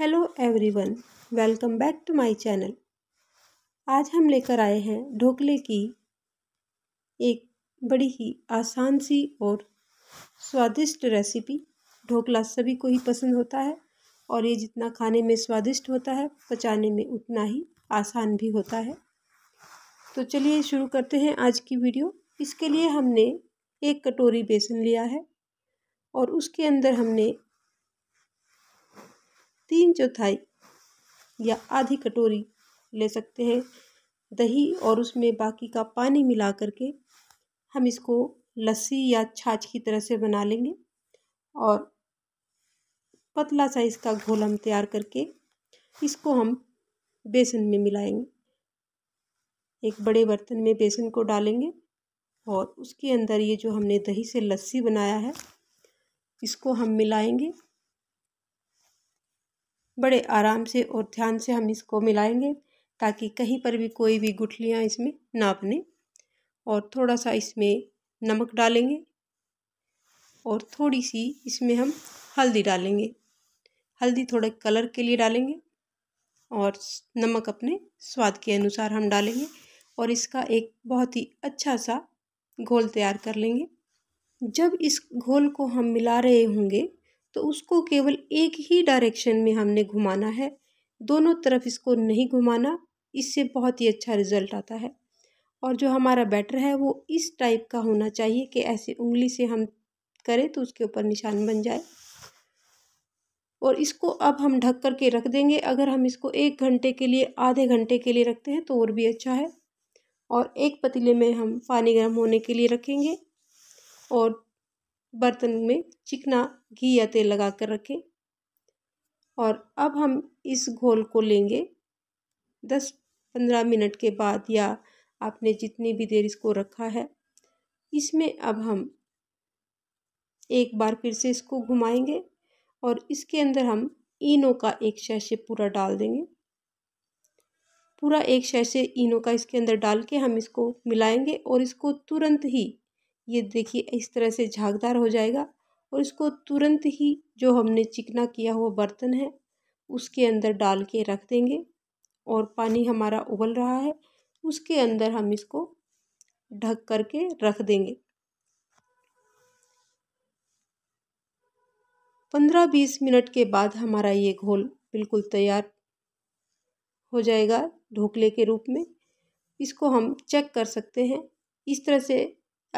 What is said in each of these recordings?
hello everyone welcome back to my channel आज हम लेकर आए हैं ढोकले की एक बड़ी ही आसान सी और स्वादिष्ट रेसिपी ढोकला सभी को ही पसंद होता है और ये जितना खाने में स्वादिष्ट होता है पचाने में उतना ही आसान भी होता है तो चलिए शुरू करते हैं आज की वीडियो इसके लिए हमने एक कटोरी बेसन लिया है और उसके अंदर हमने तीन चौथाई या आधी कटोरी ले सकते हैं दही और उसमें बाकी का पानी मिला करके हम इसको लस्सी या छाछ की तरह से बना लेंगे और पतला सा इसका घोल हम तैयार करके इसको हम बेसन में मिलाएंगे एक बड़े बर्तन में बेसन को डालेंगे और उसके अंदर ये जो हमने दही से लस्सी बनाया है इसको हम मिलाएंगे बड़े आराम से और ध्यान से हम इसको मिलाएंगे ताकि कहीं पर भी कोई भी गुठलियाँ इसमें ना बने और थोड़ा सा इसमें नमक डालेंगे और थोड़ी सी इसमें हम हल्दी डालेंगे हल्दी थोड़े कलर के लिए डालेंगे और नमक अपने स्वाद के अनुसार हम डालेंगे और इसका एक बहुत ही अच्छा सा घोल तैयार कर लेंगे जब इस घोल को हम मिला रहे होंगे तो उसको केवल एक ही डायरेक्शन में हमने घुमाना है दोनों तरफ इसको नहीं घुमाना इससे बहुत ही अच्छा रिज़ल्ट आता है और जो हमारा बैटर है वो इस टाइप का होना चाहिए कि ऐसे उंगली से हम करें तो उसके ऊपर निशान बन जाए और इसको अब हम ढक कर के रख देंगे अगर हम इसको एक घंटे के लिए आधे घंटे के लिए रखते हैं तो और भी अच्छा है और एक पतीले में हम पानी गर्म होने के लिए रखेंगे और बर्तन में चिकना घी या तेल लगा कर रखें और अब हम इस घोल को लेंगे दस पंद्रह मिनट के बाद या आपने जितनी भी देर इसको रखा है इसमें अब हम एक बार फिर से इसको घुमाएंगे और इसके अंदर हम इनो का एक शैशे पूरा डाल देंगे पूरा एक शैशे इनो का इसके अंदर डाल के हम इसको मिलाएंगे और इसको तुरंत ही ये देखिए इस तरह से झागदार हो जाएगा और इसको तुरंत ही जो हमने चिकना किया हुआ बर्तन है उसके अंदर डाल के रख देंगे और पानी हमारा उबल रहा है उसके अंदर हम इसको ढक करके रख देंगे पंद्रह बीस मिनट के बाद हमारा ये घोल बिल्कुल तैयार हो जाएगा ढोकले के रूप में इसको हम चेक कर सकते हैं इस तरह से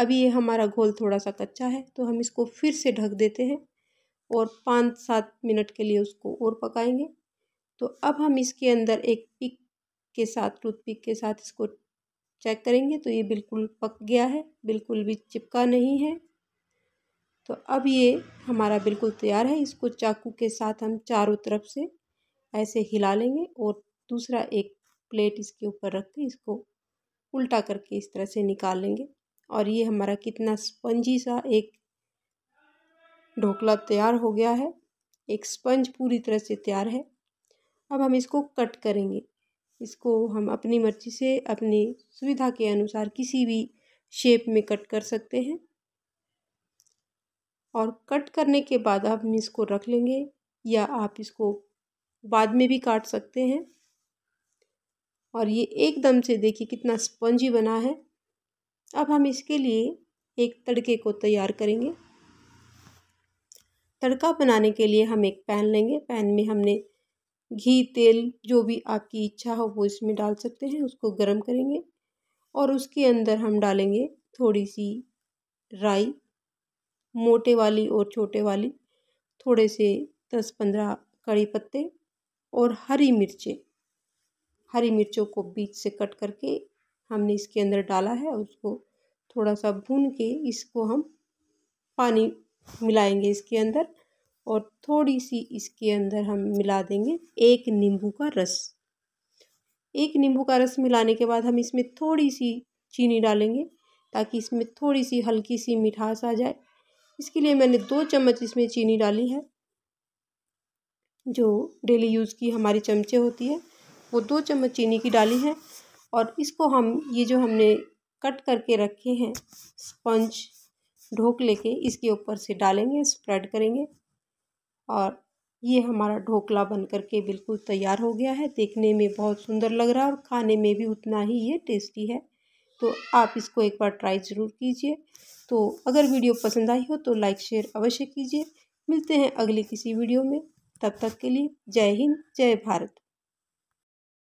अभी ये हमारा घोल थोड़ा सा कच्चा है तो हम इसको फिर से ढक देते हैं और पाँच सात मिनट के लिए उसको और पकाएंगे तो अब हम इसके अंदर एक पिक के साथ टूथ पिक के साथ इसको चेक करेंगे तो ये बिल्कुल पक गया है बिल्कुल भी चिपका नहीं है तो अब ये हमारा बिल्कुल तैयार है इसको चाकू के साथ हम चारों तरफ से ऐसे हिला लेंगे और दूसरा एक प्लेट इसके ऊपर रख के इसको उल्टा करके इस तरह से निकाल लेंगे और ये हमारा कितना स्पंजी सा एक ढोकला तैयार हो गया है एक स्पंज पूरी तरह से तैयार है अब हम इसको कट करेंगे इसको हम अपनी मर्जी से अपनी सुविधा के अनुसार किसी भी शेप में कट कर सकते हैं और कट करने के बाद आप हम इसको रख लेंगे या आप इसको बाद में भी काट सकते हैं और ये एकदम से देखिए कितना स्पंजी बना है अब हम इसके लिए एक तड़के को तैयार करेंगे तड़का बनाने के लिए हम एक पैन लेंगे पैन में हमने घी तेल जो भी आपकी इच्छा हो वो इसमें डाल सकते हैं उसको गर्म करेंगे और उसके अंदर हम डालेंगे थोड़ी सी राई मोटे वाली और छोटे वाली थोड़े से दस पंद्रह कड़ी पत्ते और हरी मिर्चें हरी मिर्चों को बीच से कट करके हमने इसके अंदर डाला है उसको थोड़ा सा भून के इसको हम पानी मिलाएंगे इसके अंदर और थोड़ी सी इसके अंदर हम मिला देंगे एक नींबू का रस एक नींबू का रस मिलाने के बाद हम इसमें थोड़ी सी चीनी डालेंगे ताकि इसमें थोड़ी सी हल्की सी मिठास आ जाए इसके लिए मैंने दो चम्मच इसमें चीनी डाली है जो डेली यूज़ की हमारी चमचे होती है वो दो चम्मच चीनी की डाली है और इसको हम ये जो हमने कट करके रखे हैं स्पंज ढोक लेके इसके ऊपर से डालेंगे स्प्रेड करेंगे और ये हमारा ढोकला बन करके बिल्कुल तैयार हो गया है देखने में बहुत सुंदर लग रहा है और खाने में भी उतना ही ये टेस्टी है तो आप इसको एक बार ट्राई ज़रूर कीजिए तो अगर वीडियो पसंद आई हो तो लाइक शेयर अवश्य कीजिए मिलते हैं अगले किसी वीडियो में तब तक के लिए जय हिंद जय भारत